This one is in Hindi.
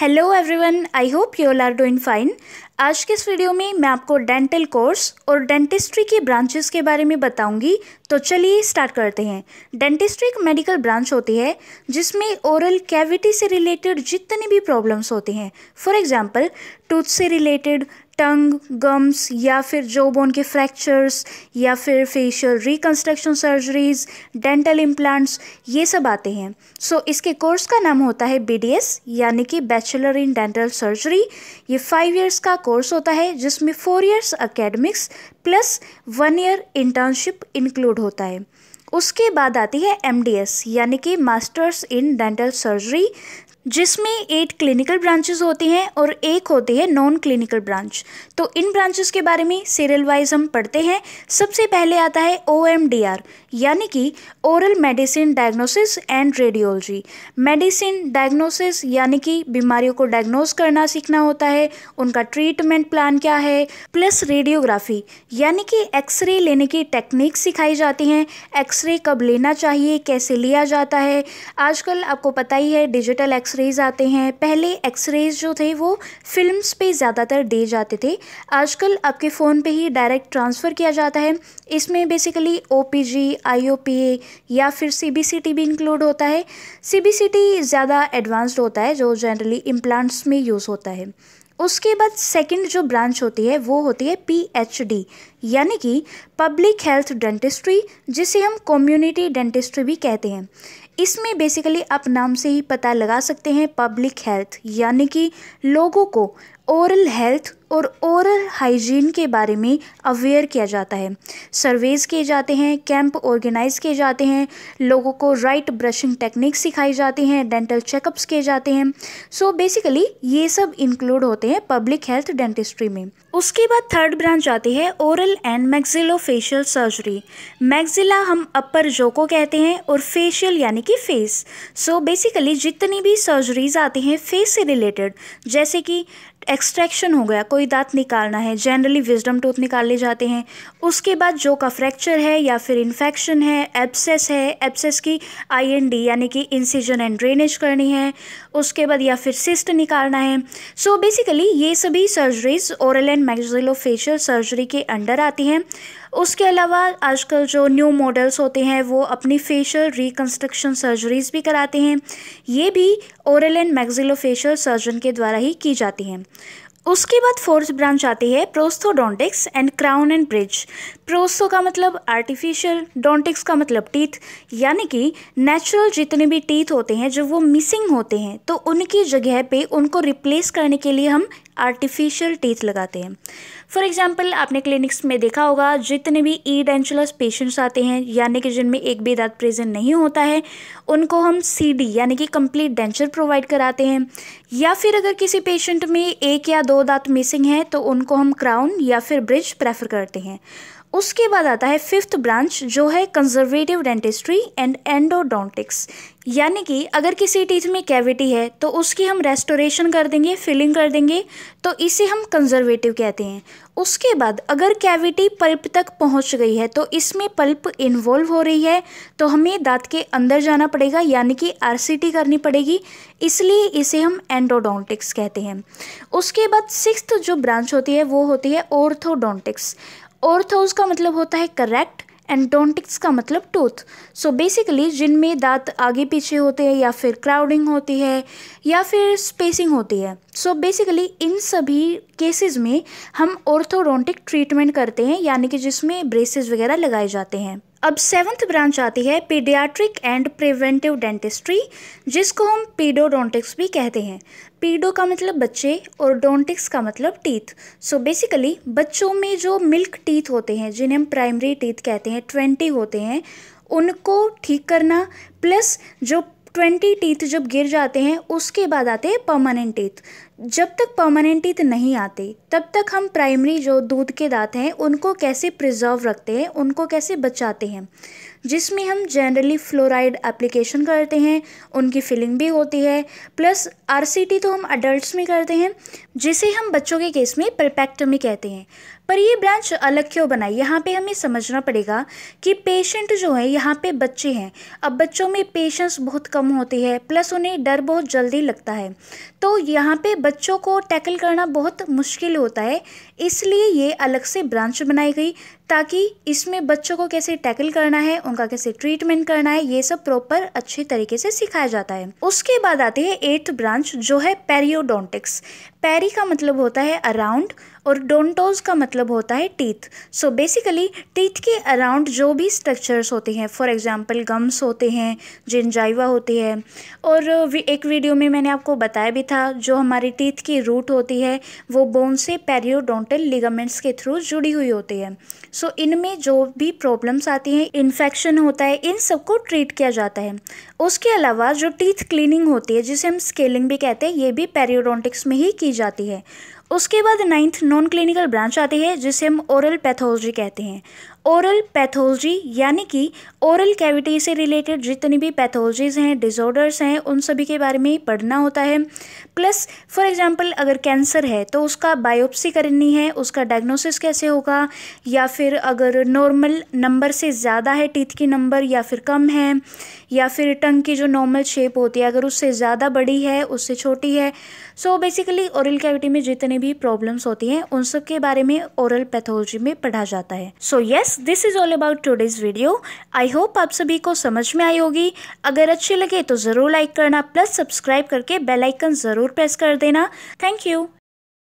hello everyone I hope you all are doing fine आज के इस वीडियो में मैं आपको डेंटल कोर्स और डेंटिस्ट्री की ब्रांचेस के बारे में बताऊंगी तो चलिए स्टार्ट करते हैं डेंटिस्ट्री एक मेडिकल ब्रांच होती है जिसमें ओरल कैविटी से रिलेटेड जितने भी प्रॉब्लम्स होते हैं फॉर एग्जांपल टूथ से रिलेटेड टंग गम्स या फिर जो बोन के फ्रैक्चर्स या फिर facial reconstruction surgeries dental implants ये सब आते हैं सो so, इसके कोर्स का नाम होता है बी यानी कि बैचलर इन डेंटल सर्जरी ये फाइव ईयर्स का कोर्स होता है जिसमें four years academics plus one year internship include होता है उसके बाद आती है एम यानी कि मास्टर्स इन डेंटल सर्जरी जिसमें एट क्लिनिकल ब्रांचेस होती हैं और एक होती है नॉन क्लिनिकल ब्रांच तो इन ब्रांचेस के बारे में सीरियल वाइज हम पढ़ते हैं सबसे पहले आता है ओ यानी कि oral medicine diagnosis and radiology medicine diagnosis यानी कि बीमारियों को डायग्नोस करना सीखना होता है उनका ट्रीटमेंट प्लान क्या है प्लस रेडियोग्राफी यानी कि एक्सरे लेने की टेक्निक सिखाई जाती हैं एक्सरे कब लेना चाहिए कैसे लिया जाता है आजकल आपको पता ही है डिजिटल एक्स एक्सरेज आते हैं पहले एक्सरेज जो थे वो फिल्म्स पे ज़्यादातर दिए जाते थे आजकल आपके फ़ोन पे ही डायरेक्ट ट्रांसफ़र किया जाता है इसमें basically O P G I O P A या फिर सी बी सी टी भी इंक्लूड होता है सी बी सी टी ज़्यादा एडवांस्ड होता है जो जनरली इम्प्लांट्स में यूज़ होता है उसके बाद सेकंड जो ब्रांच होती है वो होती है पीएचडी यानी कि पब्लिक हेल्थ डेंटिस्ट्री जिसे हम कम्युनिटी डेंटिस्ट्री भी कहते हैं इसमें बेसिकली आप नाम से ही पता लगा सकते हैं पब्लिक हेल्थ यानी कि लोगों को ओरल हेल्थ और ओरल हाइजीन के बारे में अवेयर किया जाता है सर्वेज किए जाते हैं कैंप ऑर्गेनाइज किए जाते हैं लोगों को राइट ब्रशिंग टेक्निक सिखाई जाती हैं डेंटल चेकअप्स किए जाते हैं सो so बेसिकली ये सब इंक्लूड होते हैं पब्लिक हेल्थ डेंटिस्ट्री में उसके बाद थर्ड ब्रांच आती है oral and maxillo facial surgery maxilla हम अपर जो को कहते हैं और फेशियल यानी कि फेस सो बेसिकली जितनी भी सर्जरीज आती हैं फेस से रिलेटेड जैसे कि एक्सट्रैक्शन हो गया कोई दांत निकालना है जनरली विजडम टूथ निकाले जाते हैं उसके बाद जो का फ्रैक्चर है या फिर इन्फेक्शन है एब्सेस है एब्सेस की आईएनडी यानी कि इंसिजन एंड ड्रेनेज करनी है उसके बाद या फिर सिस्ट निकालना है सो so बेसिकली ये सभी surgeries oral and maxillofacial surgery के अंडर आती हैं उसके अलावा आजकल जो न्यू मॉडल्स होते हैं वो अपनी फेशियल रिकन्स्ट्रक्शन सर्जरीज भी कराते हैं ये भी ओरल एंड मैग्जिलोफेशियल सर्जन के द्वारा ही की जाती हैं उसके बाद फोर्थ ब्रांच आती है prosthodontics and crown and bridge prostho का मतलब आर्टिफिशियल डोंटिक्स का मतलब टीथ यानी कि नेचुरल जितने भी टीथ होते हैं जो वो मिसिंग होते हैं तो उनकी जगह पे उनको रिप्लेस करने के लिए हम आर्टिफिशियल टीथ लगाते हैं फॉर एग्जांपल आपने क्लिनिक्स में देखा होगा जितने भी ई डेंचुलस पेशेंट्स आते हैं यानी कि जिनमें एक भी दांत प्रेजेंट नहीं होता है उनको हम सी यानी कि कंप्लीट डेंचर प्रोवाइड कराते हैं या फिर अगर किसी पेशेंट में एक या दो दांत मिसिंग है तो उनको हम क्राउन या फिर ब्रिज प्रेफर करते हैं उसके बाद आता है फिफ्थ ब्रांच जो है कंजर्वेटिव डेंटिस्ट्री एंड एंडोडोंटिक्स यानी कि अगर किसी टीथ में कैविटी है तो उसकी हम रेस्टोरेशन कर देंगे फिलिंग कर देंगे तो इसे हम कंजर्वेटिव कहते हैं उसके बाद अगर कैविटी पल्प तक पहुंच गई है तो इसमें पल्प इन्वॉल्व हो रही है तो हमें दांत के अंदर जाना पड़ेगा यानी कि आर करनी पड़ेगी इसलिए इसे हम एंडोडोंटिक्स कहते हैं उसके बाद सिक्स्थ जो ब्रांच होती है वो होती है ओर्थोडोंटिक्स ऑर्थोस का मतलब होता है करेक्ट एंड डोंटिक्स का मतलब टूथ सो बेसिकली जिनमें दांत आगे पीछे होते हैं या फिर क्राउडिंग होती है या फिर स्पेसिंग होती है सो so बेसिकली इन सभी केसेस में हम ऑर्थोडोंटिक ट्रीटमेंट करते हैं यानी कि जिसमें ब्रेसेस वगैरह लगाए जाते हैं अब सेवन्थ ब्रांच आती है पीडियाट्रिक एंड प्रिवेंटिव डेंटिस्ट्री जिसको हम पीडोडोंटिक्स भी कहते हैं पीडो का मतलब बच्चे और डोंटिक्स का मतलब टीथ सो बेसिकली बच्चों में जो मिल्क टीथ होते हैं जिन्हें हम प्राइमरी टीथ कहते हैं ट्वेंटी होते हैं उनको ठीक करना प्लस जो ट्वेंटी टीथ जब गिर जाते हैं उसके बाद आते हैं परमानेंट टीथ जब तक परमानेंट टीथ नहीं आते तब तक हम प्राइमरी जो दूध के दांत हैं उनको कैसे प्रिजर्व रखते हैं उनको कैसे बचाते हैं जिसमें हम जनरली फ्लोराइड एप्लीकेशन करते हैं उनकी फिलिंग भी होती है प्लस आर तो हम अडल्ट्स में करते हैं जिसे हम बच्चों के केस में परपैक्टमी कहते हैं पर ये ब्रांच अलग क्यों बनाई यहाँ पे हमें समझना पड़ेगा कि पेशेंट जो है यहाँ पे बच्चे हैं अब बच्चों में पेशेंस बहुत कम होती है प्लस उन्हें डर बहुत जल्दी लगता है तो यहाँ पर बच्चों को टैकल करना बहुत मुश्किल होता है इसलिए ये अलग से ब्रांच बनाई गई ताकि इसमें बच्चों को कैसे टैकल करना है उनका कैसे ट्रीटमेंट करना है ये सब प्रॉपर अच्छे तरीके से सिखाया जाता है उसके बाद आती है एट्थ ब्रांच जो है पेरियोडोंटिक्स पेरी का मतलब होता है अराउंड और डोंटोज का मतलब होता है टीथ सो बेसिकली टीथ के अराउंड जो भी स्ट्रक्चर्स होते हैं फॉर एग्जांपल गम्स होते हैं जिनजाइवा होती है और एक वीडियो में मैंने आपको बताया भी था जो हमारी टीथ की रूट होती है वो बोन से पेरियोडोंटल लिगामेंट्स के थ्रू जुड़ी हुई होती है सो so, इनमें जो भी प्रॉब्लम्स आती हैं इन्फेक्शन होता है इन सबको ट्रीट किया जाता है उसके अलावा जो टीथ क्लीनिंग होती है जिसे हम स्केलिंग भी कहते हैं ये भी पेरियोडोंटिक्स में ही की जाती है उसके बाद नाइन्थ नॉन क्लिनिकल ब्रांच आती है जिसे हम ओरल पैथोलॉजी कहते हैं ओरल पैथोलॉजी यानी कि ओरल कैविटी से रिलेटेड जितनी भी पैथोलॉजीज़ हैं डिसऑर्डर्स हैं उन सभी के बारे में पढ़ना होता है प्लस फॉर एग्जांपल अगर कैंसर है तो उसका बायोप्सी करनी है उसका डायग्नोसिस कैसे होगा या फिर अगर नॉर्मल नंबर से ज़्यादा है टीथ की नंबर या फिर कम है या फिर टंग की जो नॉर्मल शेप होती है अगर उससे ज़्यादा बड़ी है उससे छोटी है सो बेसिकली ओरल कैविटी में जितने भी प्रॉब्लम्स होती हैं उन सब के बारे में ओरल पैथोलॉजी में पढ़ा जाता है सो so, यस yes, बस this is all about today's video I hope आप सभी को समझ में आई होगी अगर अच्छी लगे तो ज़रूर लाइक करना प्लस सब्सक्राइब करके बेल आइकन ज़रूर प्रेस कर देना थैंक यू